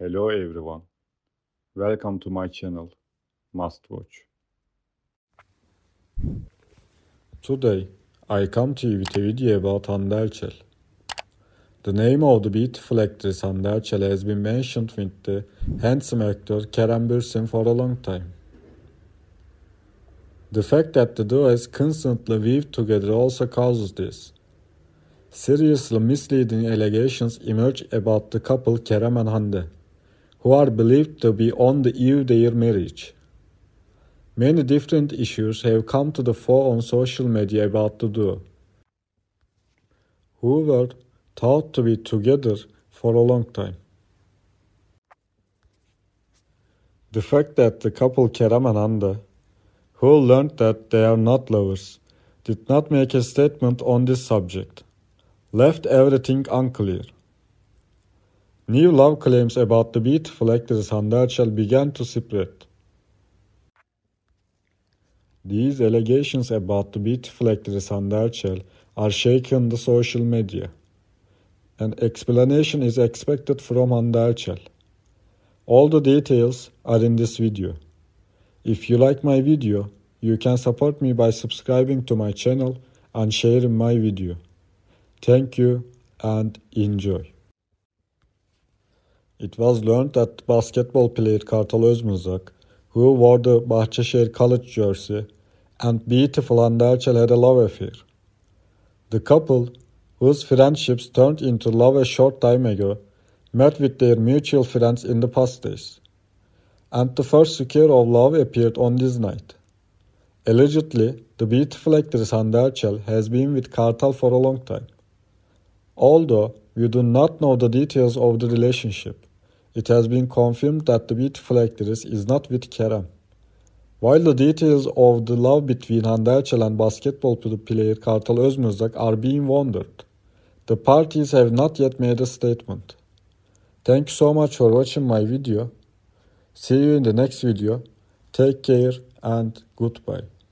Hello everyone. Welcome to my channel Must Watch. Today I come to you with a video about Anderchel. The name of the beautiful actress Anderchel has been mentioned with the handsome actor Kerem Bürsin for a long time. The fact that the duo is constantly weaved together also causes this. Seriously misleading allegations emerge about the couple Kerem and Hande who are believed to be on the eve of their marriage. Many different issues have come to the fore on social media about the duo, who were thought to be together for a long time. The fact that the couple Kerem and who learned that they are not lovers, did not make a statement on this subject, left everything unclear. New love claims about the beautiful actress Hande began to spread. These allegations about the beautiful actress Hande are shaking the social media. An explanation is expected from Hande All the details are in this video. If you like my video, you can support me by subscribing to my channel and sharing my video. Thank you and enjoy. It was learned that basketball player Kartal Özmuzak, who wore the Bahçeşehir College jersey, and beautiful Anderchel had a love affair. The couple, whose friendships turned into love a short time ago, met with their mutual friends in the past days. And the first secure of love appeared on this night. Allegedly, the beautiful actress Hande Erçel has been with Kartal for a long time. Although we do not know the details of the relationship. It has been confirmed that the beautiful actress is not with Kerem. While the details of the love between Hande Erçel and basketball player Kartal Özmürzak are being wondered, the parties have not yet made a statement. Thank you so much for watching my video. See you in the next video. Take care and goodbye.